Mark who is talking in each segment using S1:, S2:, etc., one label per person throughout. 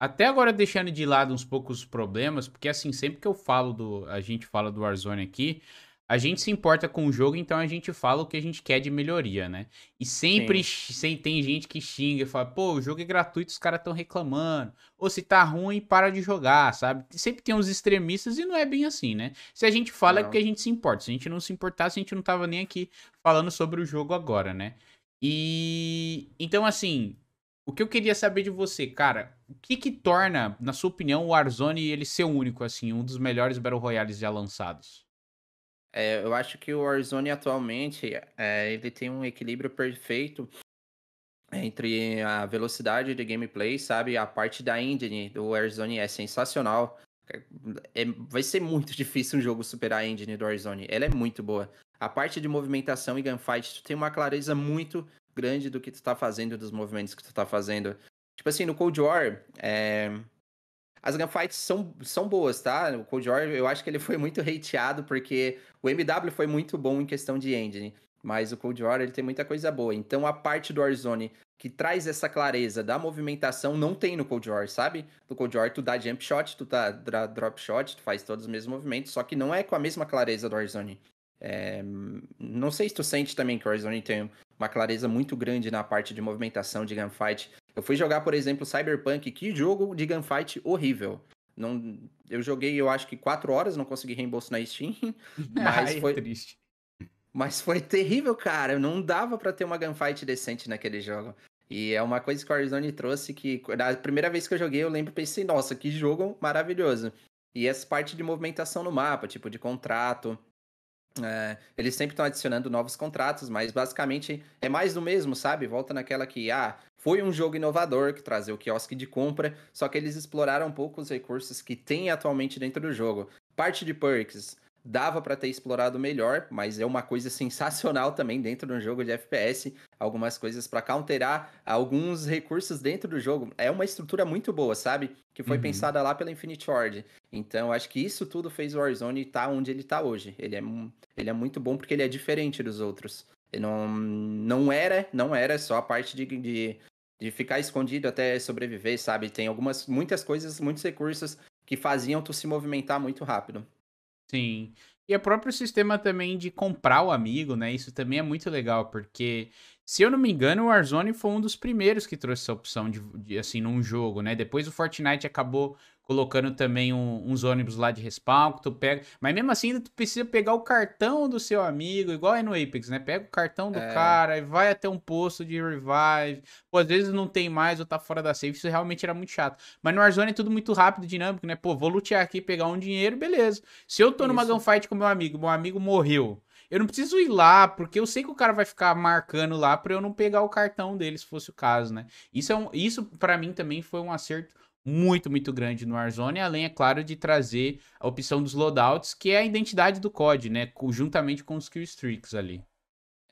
S1: Até agora deixando de lado uns poucos problemas, porque assim, sempre que eu falo do. A gente fala do Warzone aqui, a gente se importa com o jogo, então a gente fala o que a gente quer de melhoria, né? E sempre Sim. tem gente que xinga e fala, pô, o jogo é gratuito, os caras estão reclamando. Ou se tá ruim, para de jogar, sabe? Sempre tem uns extremistas e não é bem assim, né? Se a gente fala é não. é porque a gente se importa. Se a gente não se importasse, a gente não tava nem aqui falando sobre o jogo agora, né? E. Então, assim, o que eu queria saber de você, cara, o que que torna, na sua opinião, o Warzone ele ser único, assim, um dos melhores Battle Royales já
S2: lançados? É, eu acho que o Warzone atualmente, é, ele tem um equilíbrio perfeito entre a velocidade de gameplay, sabe? A parte da engine do Warzone é sensacional. É, vai ser muito difícil um jogo superar a engine do Warzone. Ela é muito boa. A parte de movimentação e gunfight, tu tem uma clareza muito grande do que tu tá fazendo, dos movimentos que tu tá fazendo. Tipo assim, no Cold War, é... as gunfights são, são boas, tá? O Cold War, eu acho que ele foi muito hateado, porque o MW foi muito bom em questão de engine. Mas o Cold War, ele tem muita coisa boa. Então, a parte do Warzone que traz essa clareza da movimentação não tem no Cold War, sabe? No Cold War, tu dá jump shot, tu dá tá, drop shot, tu faz todos os mesmos movimentos, só que não é com a mesma clareza do Warzone. É... Não sei se tu sente também que o Warzone tem uma clareza muito grande na parte de movimentação de gunfight. Eu fui jogar, por exemplo, Cyberpunk, que jogo de gunfight horrível. Não, eu joguei, eu acho que quatro horas, não consegui reembolso na Steam, mas Ai, foi triste. Mas foi terrível, cara. Não dava para ter uma gunfight decente naquele jogo. E é uma coisa que o Warzone trouxe que, na primeira vez que eu joguei, eu lembro pensei, nossa, que jogo maravilhoso. E essa parte de movimentação no mapa, tipo de contrato, é, eles sempre estão adicionando novos contratos, mas basicamente é mais do mesmo, sabe? Volta naquela que, ah, foi um jogo inovador que trazer o quiosque de compra, só que eles exploraram um pouco os recursos que tem atualmente dentro do jogo. Parte de perks, Dava para ter explorado melhor, mas é uma coisa sensacional também dentro de um jogo de FPS. Algumas coisas para counterar alguns recursos dentro do jogo. É uma estrutura muito boa, sabe? Que foi uhum. pensada lá pela Infinity Ward. Então, acho que isso tudo fez o Warzone estar tá onde ele está hoje. Ele é, ele é muito bom porque ele é diferente dos outros. Ele não, não era, não era só a parte de, de de ficar escondido até sobreviver, sabe? Tem algumas, muitas coisas, muitos recursos que faziam tu se movimentar muito rápido.
S1: Sim. E o é próprio sistema também de comprar o amigo, né? Isso também é muito legal, porque, se eu não me engano, o Warzone foi um dos primeiros que trouxe essa opção de, de assim, num jogo, né? Depois o Fortnite acabou colocando também um, uns ônibus lá de respawn que tu pega. Mas mesmo assim, tu precisa pegar o cartão do seu amigo, igual é no Apex, né? Pega o cartão do é. cara e vai até um posto de revive. Pô, às vezes não tem mais ou tá fora da save. Isso realmente era muito chato. Mas no Warzone é tudo muito rápido, dinâmico, né? Pô, vou lutear aqui, pegar um dinheiro, beleza. Se eu tô Isso. numa gunfight com meu amigo, meu amigo morreu. Eu não preciso ir lá, porque eu sei que o cara vai ficar marcando lá para eu não pegar o cartão dele, se fosse o caso, né? Isso, é um, isso para mim também foi um acerto muito, muito grande no Warzone, além, é claro, de trazer a opção dos loadouts, que é a identidade do COD, né? Juntamente com os killstreaks
S2: ali.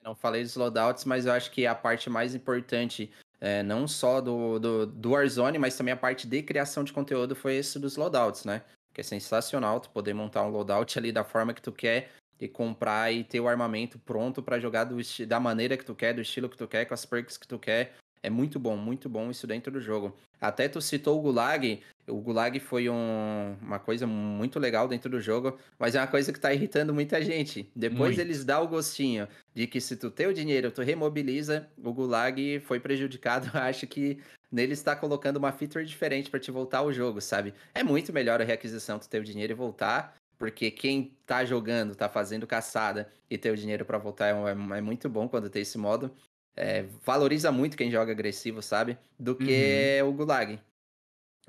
S2: Não falei dos loadouts, mas eu acho que a parte mais importante, é, não só do, do, do Warzone, mas também a parte de criação de conteúdo foi esse dos loadouts, né? Que é sensacional tu poder montar um loadout ali da forma que tu quer e comprar e ter o armamento pronto para jogar do, da maneira que tu quer, do estilo que tu quer, com as perks que tu quer. É muito bom, muito bom isso dentro do jogo. Até tu citou o Gulag. O Gulag foi um, uma coisa muito legal dentro do jogo, mas é uma coisa que tá irritando muita gente. Depois muito. eles dão o gostinho de que se tu tem o dinheiro, tu remobiliza, o Gulag foi prejudicado. Acho que nele está colocando uma feature diferente para te voltar ao jogo, sabe? É muito melhor a reaquisição tu ter o dinheiro e voltar, porque quem tá jogando, tá fazendo caçada e ter o dinheiro para voltar é, é, é, muito bom quando tem esse modo é, valoriza muito quem joga agressivo, sabe? Do que uhum. o Gulag.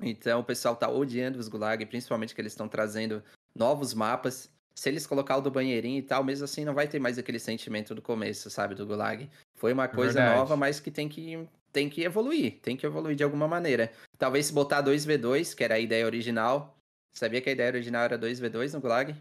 S2: Então o pessoal tá odiando os Gulag, principalmente que eles estão trazendo novos mapas. Se eles colocar o do banheirinho e tal, mesmo assim não vai ter mais aquele sentimento do começo, sabe, do Gulag. Foi uma é coisa Verdade. nova, mas que tem que tem que evoluir, tem que evoluir de alguma maneira. Talvez se botar 2v2, que era a ideia original. Sabia que a ideia original era 2v2 no Gulag?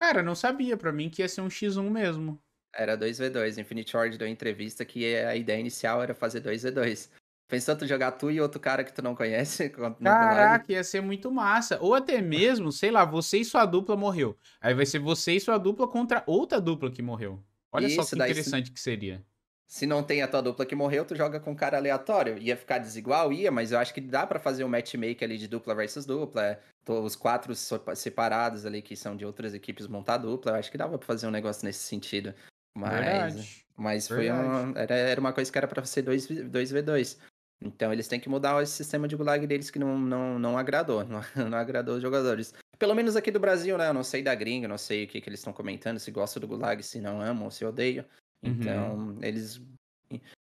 S2: Cara, não sabia, para mim que ia ser um x1 mesmo. Era 2v2. Infinity Ward deu entrevista que a ideia inicial era fazer 2v2. Pensando em jogar tu e outro cara que tu não conhece.
S1: Caraca, ia ser muito massa. Ou até mesmo, sei lá, você e sua dupla morreu. Aí vai ser você e sua dupla contra outra dupla que morreu. Olha Isso, só que interessante se... que seria.
S2: Se não tem a tua dupla que morreu, tu joga com um cara aleatório. Ia ficar desigual? Ia, mas eu acho que dá para fazer um matchmaker ali de dupla versus dupla. Os quatro separados ali que são de outras equipes montar dupla. Eu acho que dava pra fazer um negócio nesse sentido. Mas, mas foi uma, era, era uma coisa que era para ser 2, v 2 Então eles têm que mudar esse sistema de gulag deles que não, não, não agradou. Não, não agradou os jogadores. Pelo menos aqui do Brasil, né? Eu não sei da gringa, não sei o que, que eles estão comentando, se gostam do gulag, se não amam, se odeiam. Então, uhum. eles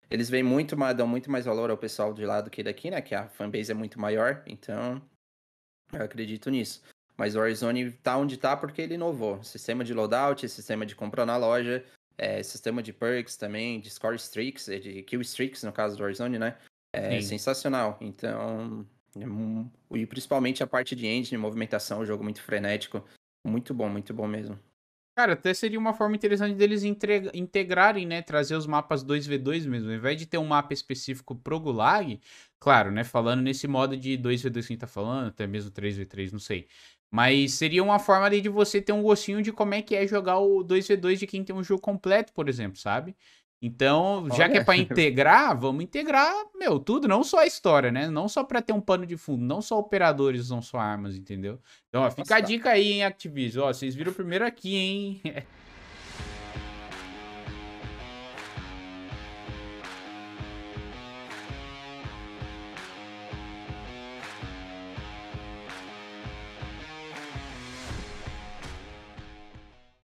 S2: eles veem muito, mais dão muito mais valor ao pessoal de lá do que daqui, né? Que a fanbase é muito maior, então eu acredito nisso. Mas o Warzone tá onde tá porque ele inovou. Sistema de loadout, sistema de comprar na loja, é, sistema de perks também, de score streaks, de kill streaks, no caso do Warzone, né? É Sim. sensacional. Então, é e principalmente a parte de engine, movimentação, o jogo muito frenético. Muito bom, muito bom mesmo.
S1: Cara, até seria uma forma interessante deles integrarem, né?
S2: Trazer os mapas 2v2
S1: mesmo. Ao invés de ter um mapa específico pro Gulag, claro, né? Falando nesse modo de 2v2 que a gente tá falando, até mesmo 3v3, não sei. Mas seria uma forma de você ter um gostinho de como é que é jogar o 2v2 de quem tem um jogo completo, por exemplo, sabe? Então, já que é para integrar, vamos integrar, meu, tudo, não só a história, né? Não só para ter um pano de fundo, não só operadores, não só armas, entendeu? Então, ó, fica Nossa, a dica aí, hein, Activision. Ó, vocês viram primeiro aqui, hein?